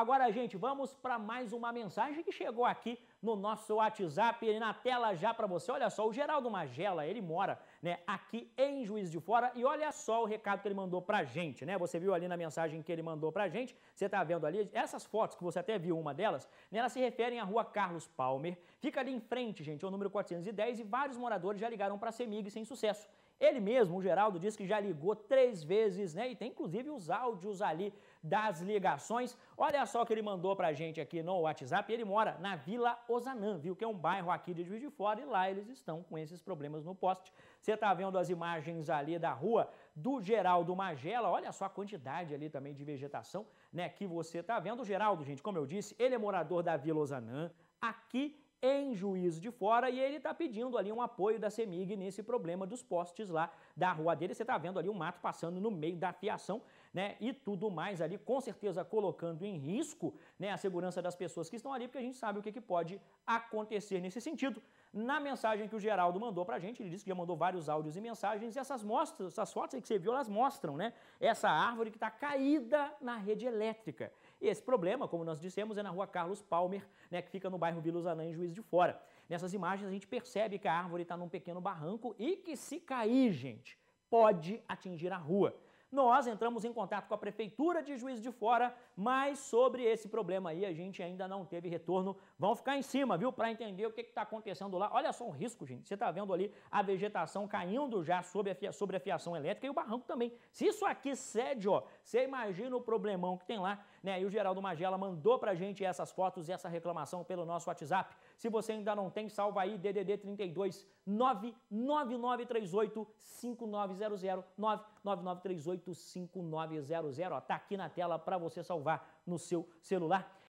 Agora, gente, vamos para mais uma mensagem que chegou aqui no nosso WhatsApp, na tela já para você. Olha só, o Geraldo Magela, ele mora né, aqui em Juiz de Fora e olha só o recado que ele mandou para gente, né? Você viu ali na mensagem que ele mandou para gente, você está vendo ali, essas fotos que você até viu uma delas, né, elas se referem à rua Carlos Palmer, fica ali em frente, gente, ao número 410 e vários moradores já ligaram para a CEMIG sem sucesso. Ele mesmo, o Geraldo, disse que já ligou três vezes, né? E tem inclusive os áudios ali das ligações. Olha só o que ele mandou pra gente aqui no WhatsApp. Ele mora na Vila Ozanã, viu? Que é um bairro aqui de Juiz de Fora e lá eles estão com esses problemas no poste. Você tá vendo as imagens ali da rua do Geraldo Magela. Olha só a quantidade ali também de vegetação, né? Que você tá vendo. O Geraldo, gente, como eu disse, ele é morador da Vila Ozanã. Aqui em Juiz de Fora e ele está pedindo ali um apoio da CEMIG nesse problema dos postes lá da rua dele. Você está vendo ali o um mato passando no meio da fiação, né? E tudo mais ali, com certeza colocando em risco né, a segurança das pessoas que estão ali, porque a gente sabe o que, que pode acontecer nesse sentido. Na mensagem que o Geraldo mandou pra gente, ele disse que já mandou vários áudios e mensagens, e essas, mostras, essas fotos aí que você viu, elas mostram, né? Essa árvore que está caída na rede elétrica. E esse problema, como nós dissemos, é na rua Carlos Palmer, né, que fica no bairro Vila Zanã, em Juiz de Fora. Nessas imagens a gente percebe que a árvore está num pequeno barranco e que se cair, gente, pode atingir a rua nós entramos em contato com a Prefeitura de Juiz de Fora, mas sobre esse problema aí a gente ainda não teve retorno. Vão ficar em cima, viu, para entender o que está acontecendo lá. Olha só o risco, gente. Você está vendo ali a vegetação caindo já sobre a, sobre a fiação elétrica e o barranco também. Se isso aqui cede, ó, você imagina o problemão que tem lá, né? E o Geraldo Magela mandou para a gente essas fotos e essa reclamação pelo nosso WhatsApp. Se você ainda não tem, salva aí, DDD 32 99938 5900 99938 885900, ó, tá aqui na tela para você salvar no seu celular.